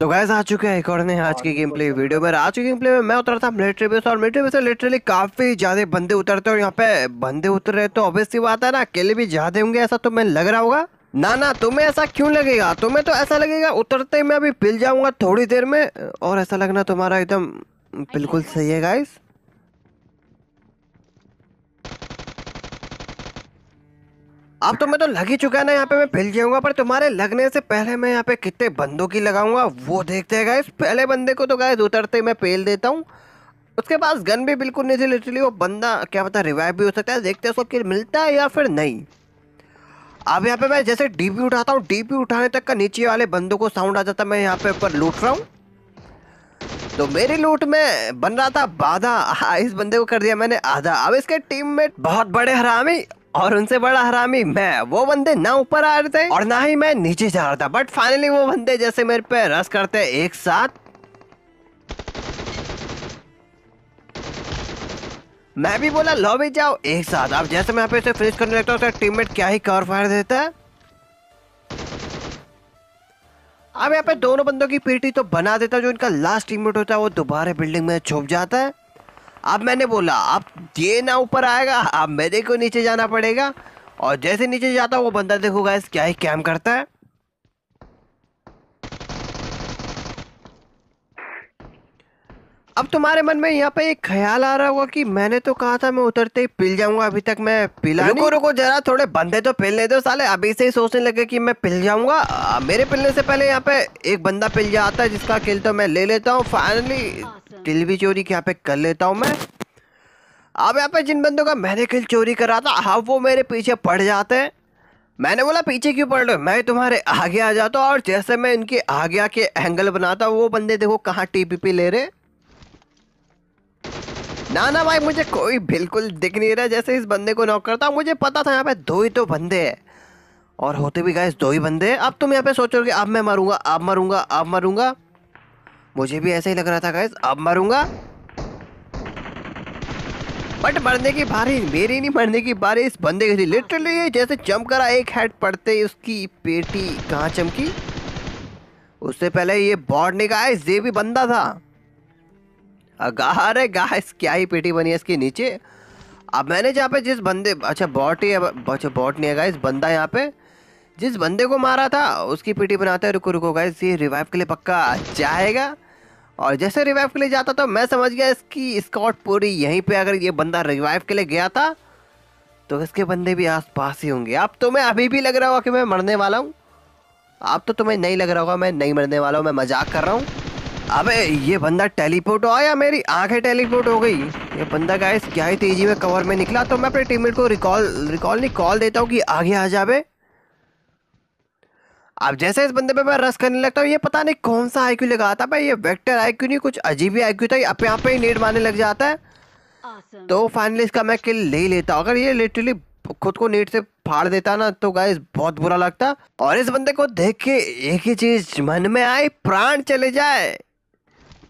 तो गैस आ चुके हैं एक और ने आज की गेम प्ले वीडियो में आज की गेम प्ले में मैं उतरा था मिलिट्री बेस और मिलिट्री बेस से लिटरली काफ़ी ज़्यादा बंदे उतरते और यहाँ पे बंदे उतर रहे तो ऑब्वियस सी बात है ना अकेले भी ज़्यादा होंगे ऐसा तो मैं लग रहा होगा ना ना तुम्हें ऐसा क्यों लगेगा तुम्हें तो ऐसा लगेगा उतरते मैं अभी पिल जाऊंगा थोड़ी देर में और ऐसा लगना तुम्हारा एकदम बिल्कुल सही है गाइस अब तो मैं तो लग ही चुका ना यहाँ पे मैं फैल जाऊंगा पर तुम्हारे लगने से पहले मैं यहाँ पे कितने बंदों की लगाऊंगा वो देखते हैं गाइस पहले बंदे को तो गाइस उतरते मैं पेल देता हूँ उसके पास गन भी बिल्कुल नहीं थी लिटरली वो बंदा क्या पता रिवाइव भी हो सकता है देखते हैं उसको किल मिलता है या फिर नहीं अब यहाँ पे मैं जैसे डीपी उठाता हूँ डीपी उठाने तक का नीचे वाले बंदों को साउंड आ जाता मैं यहाँ पे ऊपर लूट रहा हूँ तो मेरी लूट में बन रहा था बाधा हाँ, इस बंदे को कर दिया मैंने आधा अब इसके टीममेट बहुत बड़े हरामी और उनसे बड़ा हरामी मैं वो बंदे ना ऊपर आ रहे थे और ना ही मैं नीचे जा रहा था बट फाइनली वो बंदे जैसे मेरे पे रस करते एक साथ मैं भी बोला भी जाओ एक साथ अब जैसे मैं पे फिनिश करने लगता हूँ टीममेट क्या ही कवर फायर देता है अब यहाँ पे दोनों बंदों की पीटी तो बना देता जो इनका लास्ट टीममेट होता है वो दोबारा बिल्डिंग में छुप जाता है अब मैंने बोला अब ये ना ऊपर आएगा अब मेरे को नीचे जाना पड़ेगा और जैसे नीचे जाता वो बंदा देखो गैस क्या ही कैम करता है अब तुम्हारे मन में यहाँ पे एक ख्याल आ रहा होगा कि मैंने तो कहा था मैं उतरते ही पिल जाऊंगा अभी तक मैं पिला रुको रुको जरा थोड़े बंदे तो पिल पिलने दो साले अभी से ही सोचने लगे कि मैं पिल जाऊंगा मेरे पिलने से पहले यहाँ पे एक बंदा पिल जाता है जिसका किल तो मैं ले लेता हूँ फाइनली किल भी चोरी यहाँ पे कर लेता हूँ मैं अब यहाँ पे जिन बंदों का मैंने किल चोरी करा था अब वो मेरे पीछे पड़ जाते हैं मैंने बोला पीछे क्यों पड़ रहे मैं तुम्हारे आगे आ जाता हूँ और जैसे मैं इनके आगे आके एंगल बनाता वो बंदे देखो कहाँ टीपीपी ले रहे ना ना भाई मुझे कोई बिल्कुल दिख नहीं रहा जैसे इस बंदे को नॉक करता मुझे पता था यहाँ पे दो ही तो बंदे हैं और होते भी गए दो ही बंदे अब तुम यहाँ पे सोचोगे अब मैं मरूंगा अब मरूंगा अब मरूंगा मुझे भी ऐसा ही लग रहा था गैस अब मरूंगा बट मरने की बारी मेरी नहीं मरने की बारी इस बंदे की थी लिटरली जैसे चमकरा एक हेड पड़ते ही उसकी पेटी कहाँ चमकी उससे पहले ये बॉड ने कहा ये भी बंदा था अरे गाइस क्या ही पेटी बनी है इसके नीचे अब मैंने जहाँ पे जिस बंदे अच्छा बॉट ही अच्छा बॉट नहीं है गाइस बंदा यहाँ पे जिस बंदे को मारा था उसकी पेटी बनाते रुको रुको गाइस ये रिवाइव के लिए पक्का जाएगा और जैसे रिवाइव के लिए जाता था मैं समझ गया इसकी स्कॉट पूरी यहीं पे अगर ये बंदा रिवाइव के लिए गया था तो इसके बंदे भी आसपास ही होंगे अब तो मैं अभी भी लग रहा होगा कि मैं मरने वाला हूँ अब तो तुम्हें नहीं लग रहा होगा मैं नहीं मरने वाला हूँ मैं मजाक कर रहा हूँ अबे ये बंदा टेलीपोर्ट आया मेरी आंखें टेलीपोर्ट हो गई ये बंदा गाय क्या ही तेजी में कवर में निकला तो मैं अपने टीम को रिकॉल रिकॉल नहीं कॉल देता हूँ कि आगे आ जाबे अब जैसे इस बंदे पे मैं रस करने लगता हूँ ये पता नहीं कौन सा आईक्यू लगा था भाई ये वेक्टर आईक्यू नहीं कुछ अजीब ही आईक्यू था अपने आप पे ही नेट मारने लग जाता है awesome. तो फाइनली इसका मैं किल ले लेता अगर ये लिटरली खुद को नेट से फाड़ देता ना तो गाइस बहुत बुरा लगता और इस बंदे को देख के एक ही चीज मन में आई प्राण चले जाए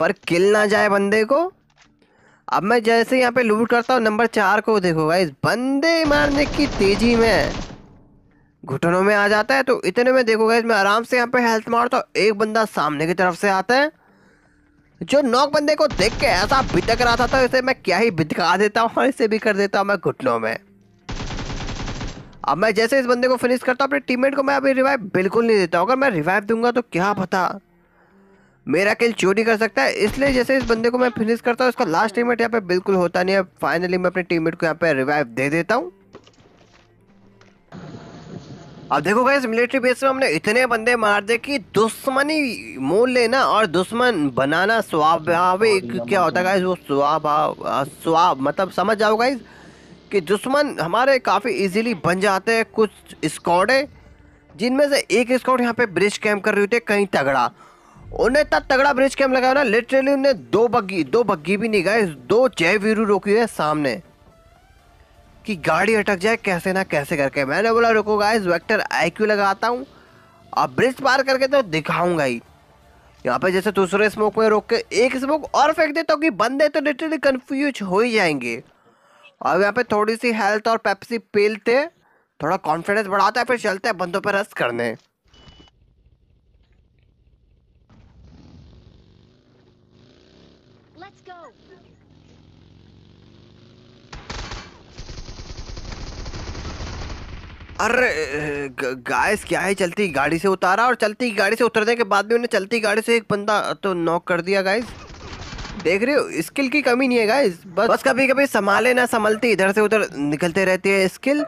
पर किल ना जाए बंदे को अब मैं जैसे यहाँ पे लूट करता हूँ नंबर चार को देखो गाइस बंदे मारने की तेजी में घुटनों में आ जाता है तो इतने में देखोगे इसमें आराम से यहाँ पे हेल्थ मारता हूँ एक बंदा सामने की तरफ से आता है जो नौक बंदे को देख के ऐसा बितक रहा था तो इसे मैं क्या ही बितका देता हूँ और इसे भी कर देता हूँ मैं घुटनों में अब मैं जैसे इस बंदे को फिनिश करता हूँ अपने टीममेट को मैं अभी रिवाइव बिल्कुल नहीं देता हूँ अगर मैं रिवाइव दूंगा तो क्या पता मेरा किल चोरी कर सकता है इसलिए जैसे इस बंदे को मैं फिनिश करता हूँ इसका लास्ट टीममेट यहाँ पे बिल्कुल होता नहीं है फाइनली मैं अपने टीममेट को यहाँ पे रिवाइव दे देता हूँ अब देखो गए मिलिट्री बेस में हमने इतने बंदे मार दे कि दुश्मनी मोल लेना और दुश्मन बनाना स्वाभाविक क्या होता है वो स्वाभाव स्वाभ मतलब समझ जाओ गाइज कि दुश्मन हमारे काफ़ी इजीली बन जाते हैं कुछ स्कॉडे जिनमें से एक स्कॉड यहाँ पे ब्रिज कैम्प कर रहे थे कहीं तगड़ा उन्हें तब तगड़ा ब्रिज कैम्प लगाया ना लिटरली उन्हें दो बग्गी दो बग्गी भी नहीं गए दो जय वीरू रोकी है सामने कि गाड़ी अटक जाए कैसे ना कैसे करके मैंने बोला रुको गाइस वेक्टर आईक्यू लगाता हूँ और ब्रिज पार करके तो दिखाऊंगा ही यहाँ पे जैसे दूसरे स्मोक में रोक के एक स्मोक और फेंक देता हूँ कि बंदे तो लिटरली कन्फ्यूज हो ही जाएंगे और यहाँ पे थोड़ी सी हेल्थ और पेप्सी पीलते थोड़ा कॉन्फिडेंस बढ़ाता है फिर चलते हैं बंदों पर रस करने अरे गाइस क्या है चलती गाड़ी से उतारा और चलती गाड़ी से उतरने के बाद भी उन्हें चलती गाड़ी से एक बंदा तो नॉक कर दिया गाइस देख रहे हो स्किल की कमी नहीं है गाइस बस बस कभी कभी संभाले ना संभलती इधर से उधर निकलते रहती है स्किल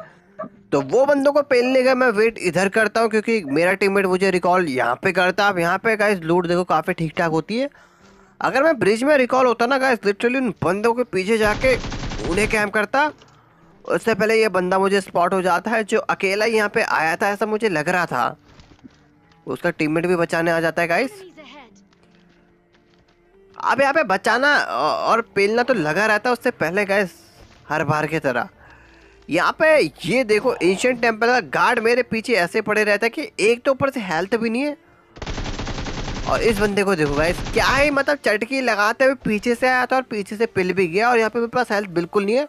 तो वो बंदों को पेलने का मैं वेट इधर करता हूँ क्योंकि मेरा टीममेट मुझे रिकॉल यहाँ पे करता है अब यहाँ पे गाइस लूट देखो काफ़ी ठीक ठाक होती है अगर मैं ब्रिज में रिकॉल होता ना गाइस लिटरली उन बंदों के पीछे जाके उन्हें कैम करता उससे पहले ये बंदा मुझे स्पॉट हो जाता है जो अकेला यहाँ पे आया था ऐसा मुझे लग रहा था उसका टीममेट भी बचाने आ जाता है गाइस अब यहाँ पे बचाना और पेलना तो लगा रहता है उससे पहले गाइस हर बार की तरह यहाँ पे ये देखो एंशियंट टेम्पल का गार्ड मेरे पीछे ऐसे पड़े रहता है कि एक तो ऊपर से हेल्थ भी नहीं है और इस बंदे को देखो गाइस क्या है मतलब चटकी लगाते हुए पीछे से आया था और पीछे से पिल भी गया और यहाँ पे मेरे पास हेल्थ बिल्कुल नहीं है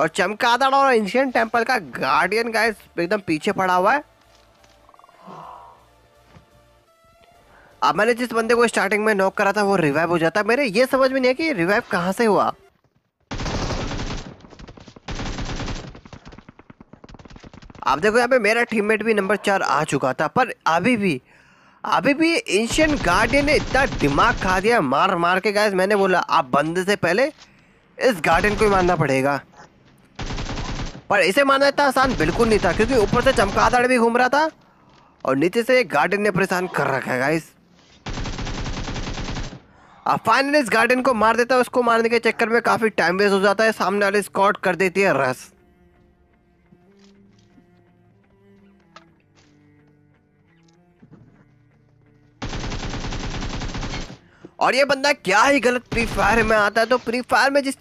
और चमकादड़ और एंशियन टेम्पल का गार्डियन गाइस एकदम पीछे पड़ा हुआ है अब मैंने जिस बंदे को स्टार्टिंग में नॉक करा था वो रिवाइव हो जाता मेरे ये समझ में नहीं है कि रिवाइव कहां से हुआ आप देखो यहाँ पे मेरा टीममेट भी नंबर चार आ चुका था पर अभी भी अभी भी एंशियन गार्डियन ने इतना दिमाग खा दिया मार मार के गाइस मैंने बोला आप बंदे से पहले इस गार्डन को ही मानना पड़ेगा पर इसे मानना इतना आसान बिल्कुल नहीं था क्योंकि ऊपर से चमकादड़ भी घूम रहा था और नीचे से एक गार्डन ने परेशान कर रखा है गाइस अब फाइनली इस गार्डन को मार देता है उसको मारने के चक्कर में काफ़ी टाइम वेस्ट हो जाता है सामने वाले स्कॉट कर देती है रस और ये बंदा क्या ही गलत फ्री फायर में आता है तो फ्री फायर में जिस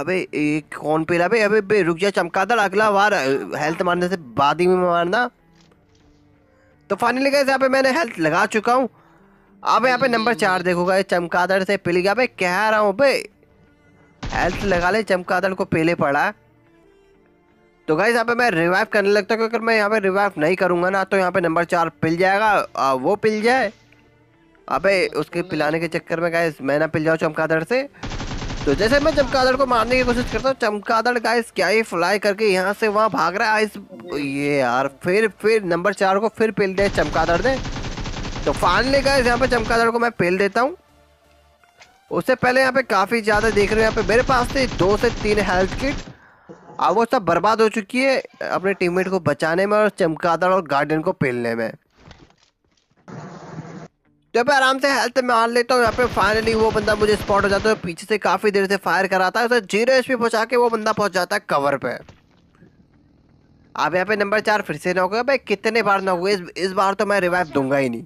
अबे ए, कौन पे अबे अबे बे रुक जा चमकादड़ अगला बार हेल्थ मारने से बाद ही में मारना तो फाइनली गए यहाँ पे मैंने हेल्थ लगा चुका हूँ अब यहाँ पे नंबर चार देखोगा ये चमकादड़ से पिल गया भाई कह रहा हूँ बे हेल्थ लगा ले चमकादड़ को पहले पड़ा है तो गाइस यहाँ पे मैं रिवाइव करने लगता हूँ क्योंकि मैं यहाँ पे रिवाइव नहीं करूँगा ना तो यहाँ पे नंबर चार पिल जाएगा वो पिल जाए अबे उसके पिलाने के चक्कर में गाइस मैं ना पिल जाऊँ चमकादड़ से तो जैसे मैं चमकादड़ को मारने की कोशिश करता हूँ चमकादड़ गाइस क्या ही फ्लाई करके यहाँ से वहाँ भाग रहा है इस ये यार फिर फिर नंबर चार को फिर पेल दे चमकादड़ ने तो फाइनली गाइस यहाँ पे चमकादड़ को मैं पेल देता हूँ उससे पहले यहाँ पे काफ़ी ज़्यादा देख रहे हैं यहाँ पे मेरे पास थे दो से तीन हेल्थ किट अब वो सब बर्बाद हो चुकी है अपने टीममेट को बचाने में और चमकादड़ और गार्डन को पेलने में जब मैं आराम से हेल्थ मार लेता हूँ यहाँ पे फाइनली वो बंदा मुझे स्पॉट हो जाता है पीछे से काफ़ी देर से फायर कराता है उसे जीरो एच पहुंचा के वो बंदा पहुंच जाता है कवर पे अब यहाँ पे नंबर चार फिर से नौक भाई कितने बार नौक इस, इस बार तो मैं रिवाइव दूंगा ही नहीं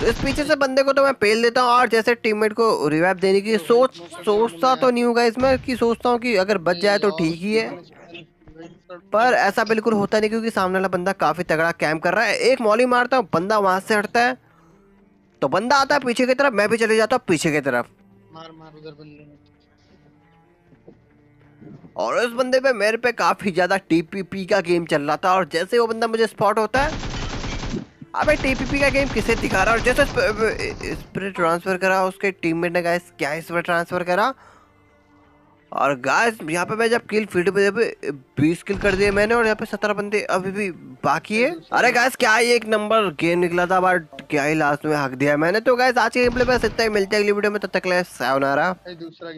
तो इस पीछे से बंदे को तो मैं पेल देता हूँ और जैसे टीममेट को रिवाइव देने की तो सोच सोचता तो नहीं होगा इसमें कि सोचता हूँ कि अगर बच जाए तो ठीक ही है पर ऐसा बिल्कुल होता नहीं क्योंकि सामने वाला बंदा काफी तगड़ा कैम कर रहा है एक मौली मारता हूँ बंदा वहां से हटता है तो बंदा आता है पीछे की तरफ मैं भी चले जाता हूँ पीछे की तरफ मार मार उधर बंदे और उस बंदे पे मेरे पे काफी ज्यादा टीपीपी का गेम चल रहा था और जैसे वो बंदा मुझे स्पॉट होता है अबे टीपीपी का गेम किसे दिखा रहा है और जैसे स्प्रे ट्रांसफर करा उसके टीममेट ने गाइस क्या स्प्रे ट्रांसफर करा और गाइस यहाँ पे मैं जब किल फील्ड पे बीस किल कर दिए मैंने और यहाँ पे सत्रह बंदे अभी भी बाकी है अरे गाइस क्या ही एक नंबर गेम निकला था बट क्या ही लास्ट में हक दिया मैंने तो गाइस आज के गेम प्ले बस इतना ही मिलते हैं अगली वीडियो में तब तो तक ले दूसरा